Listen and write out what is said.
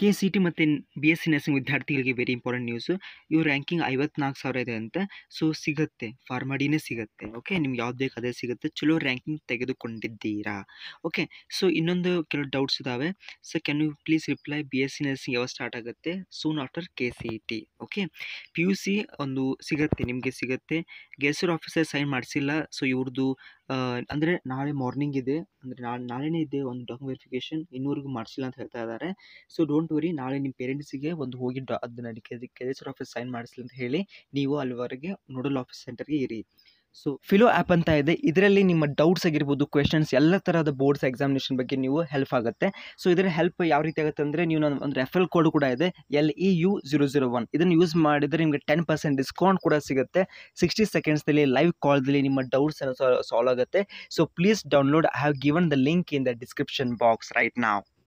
K C T ಮತ್ತು B S C nursing ವಿದ್ಯಾರ್ಥಿಗಳಿಗೆ very important news ಇವ್ರ ranking ಐವತ್ನಾಲ್ಕು ಸಾವಿರ ಇದೆ ಅಂತ ಸೊ ಸಿಗುತ್ತೆ ಫಾರ್ಮಡಿನೇ ಸಿಗುತ್ತೆ ಓಕೆ ನಿಮ್ಗೆ ಯಾವ್ದು ಬೇಕು ಅದೇ ಸಿಗುತ್ತೆ ಚಲೋ ರ್ಯಾಂಕಿಂಗ್ ತೆಗೆದುಕೊಂಡಿದ್ದೀರಾ ಓಕೆ ಸೊ ಇನ್ನೊಂದು ಕೆಲವು ಡೌಟ್ಸ್ ಇದ್ದಾವೆ so can you please reply B S C nursing ಯಾವಾಗ ಸ್ಟಾರ್ಟ್ ಆಗುತ್ತೆ soon after K C E T okay P U C ಒಂದು ಸಿಗುತ್ತೆ ನಿಮಗೆ ಸಿಗುತ್ತೆ ಗೆಸೂರ್ ಆಫೀಸರ್ ಸೈನ್ ಮಾಡಿಸಿಲ್ಲ ಸೊ ಇವ್ರದ್ದು ಅಂದರೆ ನಾಳೆ ಮಾರ್ನಿಂಗ್ ಇದೆ ಅಂದರೆ ನಾಳೆ ನಾಳೆನೇ ಇದೆ ಒಂದು ಡಾಕ್ಯುಮೆಂಟ್ ವೆರಿಫಿಕೇಷನ್ ಇನ್ನೂವರೆಗೂ ಮಾಡಿಸಿಲ್ಲ ಅಂತ ಹೇಳ್ತಾ ಇದ್ದಾರೆ ಸೊ ಡೋಂಟ್ ವರಿ ನಾಳೆ ನಿಮ್ಮ ಪೇರೆಂಟ್ಸಿಗೆ ಒಂದು ಹೋಗಿ ಡಾ ಅದನ್ನು ಕೆ ಆರ್ ಆಫೀಸ್ ಸೈನ್ ಮಾಡಿಸಿಲ್ಲ ಅಂತ ಹೇಳಿ ನೀವು ಅಲ್ಲಿವರೆಗೆ ನೋಡಲ್ ಆಫೀಸ್ ಸೆಂಟರ್ಗೆ ಇರಿ ಸೊ ಫಿಲೋ ಆ್ಯಪ್ ಅಂತ ಇದೆ ಇದರಲ್ಲಿ ನಿಮ್ಮ ಡೌಟ್ಸ್ ಆಗಿರ್ಬೋದು ಕ್ವೆಶನ್ಸ್ ಎಲ್ಲ ಥರದ ಬೋರ್ಡ್ಸ್ ಎಕ್ಸಾಮಿನೇಷನ್ ಬಗ್ಗೆ ನೀವು ಹೆಲ್ಪ್ ಆಗುತ್ತೆ ಸೊ ಇದರ ಹೆಲ್ಪ್ ಯಾವ ರೀತಿ ಆಗುತ್ತೆ ಅಂದರೆ ನೀವು ನಾನು ಒಂದು ರೆಫರ್ ಕೋಡ್ ಕೂಡ ಇದೆ L E U zero zero one ಇದನ್ನು ಯೂಸ್ ಮಾಡಿದರೆ ನಿಮಗೆ ಟೆನ್ ಪರ್ಸೆಂಟ್ ಡಿಸ್ಕೌಂಟ್ ಕೂಡ ಸಿಗುತ್ತೆ ಸಿಕ್ಸ್ಟಿ ಸೆಕೆಂಡ್ಸ್ನಲ್ಲಿ ಲೈವ್ ಕಾಲ್ದಲ್ಲಿ ನಿಮ್ಮ ಡೌಟ್ಸ್ ಸಾಲ್ವ್ ಆಗುತ್ತೆ so please download I have given the link in the description box right ನಾವು